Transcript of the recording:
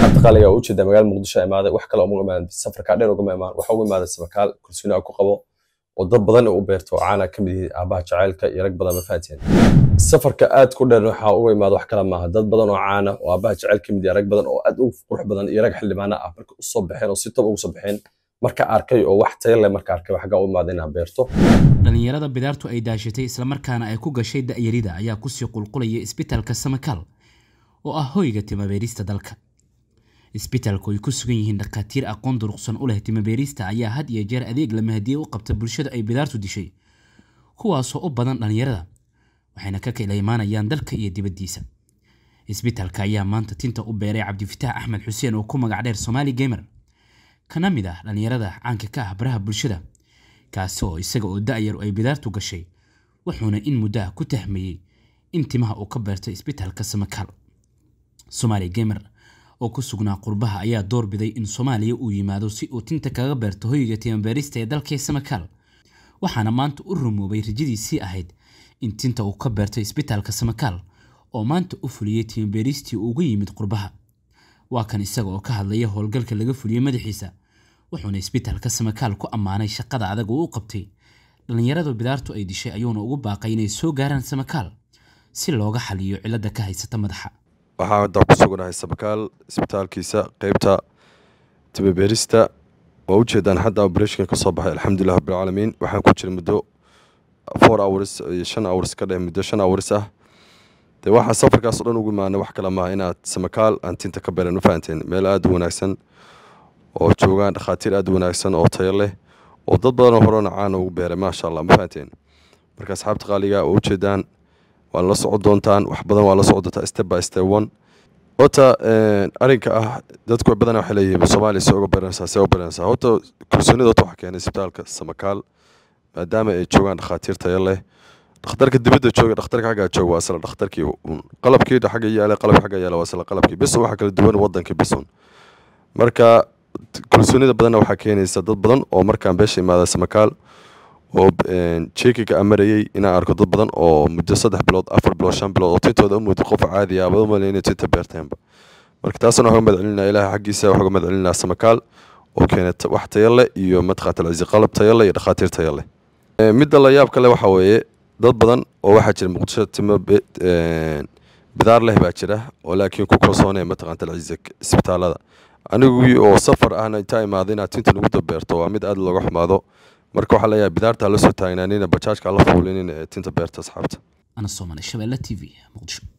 cabdiqaali ayaa ujeeda magaala muqdisho imaaday wax kale uma imaan safarka dheer ugama imaan waxa ugu imaaday samakaal kalsooni ku qabo oo dad badan u beerto oo caana ka mid yihiin aabaha jacaylka iyo rag badan mafaateen safarka aad ku dheer waxaa uga imaada wax kale maaha dad badan oo caana oo aabaha jacayl ka mid yihiin rag badan oo aad u qurux badan iyo rag xildhibaana ah marka usoo baxeen oo si tob ugu soo baxeen marka arkay oo wax tayo leh marka arkay waxga u imaada inaan beerto dhallinyarada bidaartu ay daashatay islamarkaana ay ku gashay da'yarida ayaa kusii qulqulaya isbitaalka samakaal oo ah hoyga timabeerista dalka isbitaalku ay ku sugan yihiin dhakhaatiir aqoon duruqsan u leh timabeerista ayaa had iyo jeer adeeg lamahadiye u qabta bulshada ay bidaartu dishay kuwaasoo u badan dhallinyarada waxayna ka kala imaanayaan dalka iyo dibaddiisa isbitaalka ayaa maanta tinta u beeray cabdifitaax axmed xuseen oo ku magac dheer somaali gamer kana mid ah dhallinyarada caanka ka ah baraha bulshada kaasi oo isaga oo da ay bidaartu gashay wuxuuna in muddaha ku tahmayey in timaha uu ka beerto isbitaalka samakaal soomaaliya gemer oo ku sugnaa qurbaha ayaa door biday in soomaaliya uu yimaado si uu tinta kaga beerto hoyiga timanbeerista ee dalkii samakaal waxaana maanta u rumoobay rajadiisii ahayd in tinta uu ka beerto isbitaalka samakaal oo maanta u fuliyay timanbeeristii uu yimid qurbaha waa kan isaga oo ka hadlaya howlgalka laga fuliyey madaxiisa wuxuuna isbitaalka samakaal ku ammaanay shaqada adag uu u qabtay dhallinyaradu bidaartu ay dishay ayuuna ugu baaqay inay soo gaaraan samakaal si looga xaliyo cilada ka haysata madaxa waxaa hadda ku sugnahay sabakaal isbitaalkiisa qeybta tibabeerista waa ujeedaan hadda obereshkan kasoo baxay alxamdulilah rabbilcaalamiin waxaan ku jira muddo four hours iyo shan hours ka dheh muddo shan hours ah dee waxaa safarkaas o dhan ugu imaana wax kale maaha inaad samakaal aan tinta ka beelan ma fahanteen meel aada u wanaagsan oo joogaan dhakhaatiir aada u wanaagsan oo tayo leh oo dad badan horena caana ugu beeray maasha allah ma marka asxaabta qaaliga oo ah, ujeedaan waa la socon doontaan wax badan waad la socon doontaa step by step one horta eh, arinka ah dadku badanaa waxay leeyihiin soomaaliya see uga baranaysaa see uga baranaysaa horta kalsoonida waxaa keenay isbitaalka samakaal maadaama ay joogaan dhakhaatiir tayo leh dhakhtarka dibadda jooga dhakhtarka xaggaa jooga waa isla dhakhtarkii un qalabkii xagga yaalay qalabkii xagga yaalay waa isla qalabkii bis waxa kala duwan wadankii bisun marka kalsoonida badanna waxaa keenaysa dad badan oo markaan beesha imaada samakaal oo jekiga eh, aan marayay inaan arko dad badan oo muddo saddex bilood afar bilood shan bilood oo tintooda muddo qof caadiya abad ah, umalay inay tinta beerteenba marka taasna waxga madcelinaa ilaah xaggiisa waxga madcelinaa samakaal oo keena wax taya leh iyo madqaatil cizi qalab taya leh iyo dhakhaatiir taya leh eh, midda la yaab kale waxaa weeye dad badan oo waxaa jira muqdisho timo bidaar eh, leh baa jira oo laakiin ku kalsoonaya mataqaanta alcizi isbitaalada anigii oo safar ahna intaa imaaday inaad tinta lagu dabeerto waa mid aada looga xumaado marka waxaa leeyahay bidaartaa la soo taagnaanina bajaajka alla fuulinina ee tinta beerta asxaabta ana soomane shabeelle t v muqdisho